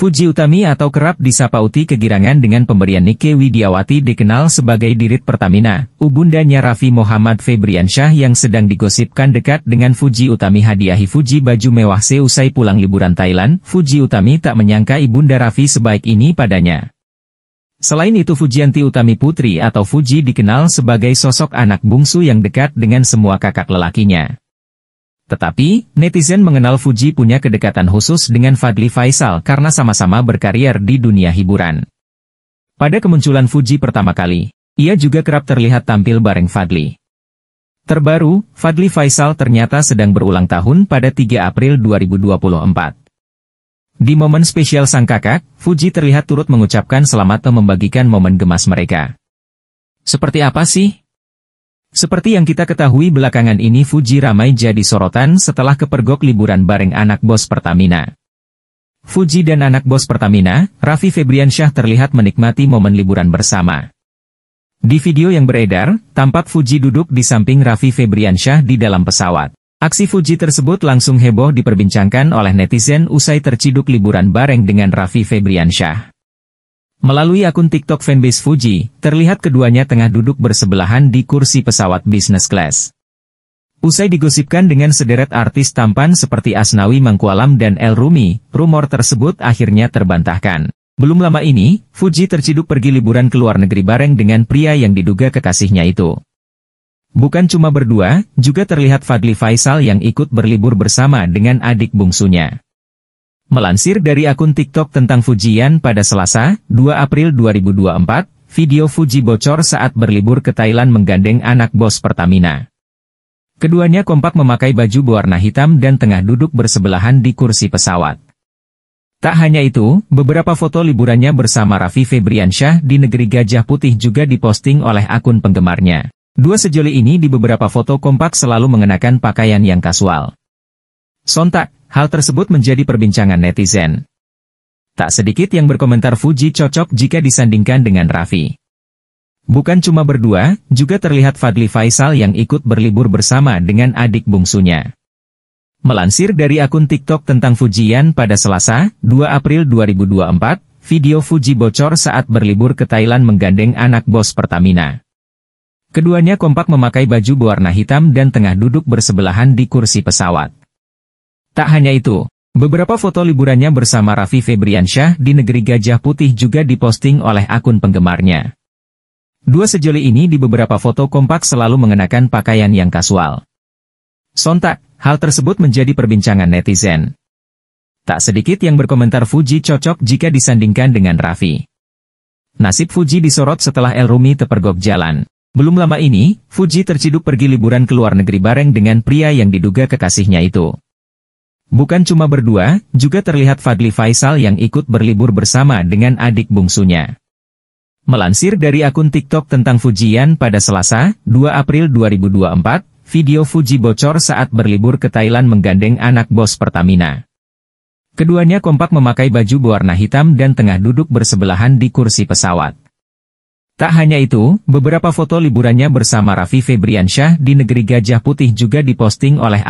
Fuji Utami atau kerap disapa Uti kegirangan dengan pemberian Nike Widiawati dikenal sebagai dirit Pertamina, ubundanya Raffi Muhammad Febriansyah yang sedang digosipkan dekat dengan Fuji Utami hadiahi Fuji baju mewah seusai pulang liburan Thailand, Fuji Utami tak menyangka ibunda Raffi sebaik ini padanya. Selain itu Fujianti Utami Putri atau Fuji dikenal sebagai sosok anak bungsu yang dekat dengan semua kakak lelakinya. Tetapi, netizen mengenal Fuji punya kedekatan khusus dengan Fadli Faisal karena sama-sama berkarier di dunia hiburan. Pada kemunculan Fuji pertama kali, ia juga kerap terlihat tampil bareng Fadli. Terbaru, Fadli Faisal ternyata sedang berulang tahun pada 3 April 2024. Di momen spesial sang kakak, Fuji terlihat turut mengucapkan selamat dan membagikan momen gemas mereka. Seperti apa sih seperti yang kita ketahui belakangan ini Fuji ramai jadi sorotan setelah kepergok liburan bareng anak bos Pertamina. Fuji dan anak bos Pertamina, Raffi Febriansyah terlihat menikmati momen liburan bersama. Di video yang beredar, tampak Fuji duduk di samping Raffi Febriansyah di dalam pesawat. Aksi Fuji tersebut langsung heboh diperbincangkan oleh netizen usai terciduk liburan bareng dengan Raffi Febriansyah. Melalui akun TikTok fanbase Fuji, terlihat keduanya tengah duduk bersebelahan di kursi pesawat bisnis kelas. Usai digosipkan dengan sederet artis tampan seperti Asnawi Mangkualam dan El Rumi, rumor tersebut akhirnya terbantahkan. Belum lama ini, Fuji terciduk pergi liburan ke luar negeri bareng dengan pria yang diduga kekasihnya itu. Bukan cuma berdua, juga terlihat Fadli Faisal yang ikut berlibur bersama dengan adik bungsunya. Melansir dari akun TikTok tentang Fujian pada Selasa, 2 April 2024, video Fuji bocor saat berlibur ke Thailand menggandeng anak bos Pertamina. Keduanya kompak memakai baju berwarna hitam dan tengah duduk bersebelahan di kursi pesawat. Tak hanya itu, beberapa foto liburannya bersama Raffi Febriansyah di negeri Gajah Putih juga diposting oleh akun penggemarnya. Dua sejoli ini di beberapa foto kompak selalu mengenakan pakaian yang kasual. Sontak, Hal tersebut menjadi perbincangan netizen. Tak sedikit yang berkomentar Fuji cocok jika disandingkan dengan Raffi. Bukan cuma berdua, juga terlihat Fadli Faisal yang ikut berlibur bersama dengan adik bungsunya. Melansir dari akun TikTok tentang Fujian pada Selasa, 2 April 2024, video Fuji bocor saat berlibur ke Thailand menggandeng anak bos Pertamina. Keduanya kompak memakai baju berwarna hitam dan tengah duduk bersebelahan di kursi pesawat. Tak hanya itu, beberapa foto liburannya bersama Raffi Febriansyah di negeri Gajah Putih juga diposting oleh akun penggemarnya. Dua sejoli ini di beberapa foto kompak selalu mengenakan pakaian yang kasual. Sontak, hal tersebut menjadi perbincangan netizen. Tak sedikit yang berkomentar Fuji cocok jika disandingkan dengan Raffi. Nasib Fuji disorot setelah El Rumi terpergok jalan. Belum lama ini, Fuji terciduk pergi liburan ke luar negeri bareng dengan pria yang diduga kekasihnya itu. Bukan cuma berdua, juga terlihat Fadli Faisal yang ikut berlibur bersama dengan adik bungsunya. Melansir dari akun TikTok tentang Fujian pada Selasa, 2 April 2024, video Fuji bocor saat berlibur ke Thailand menggandeng anak bos Pertamina. Keduanya kompak memakai baju berwarna hitam dan tengah duduk bersebelahan di kursi pesawat. Tak hanya itu, beberapa foto liburannya bersama Raffi Febriansyah di negeri Gajah Putih juga diposting oleh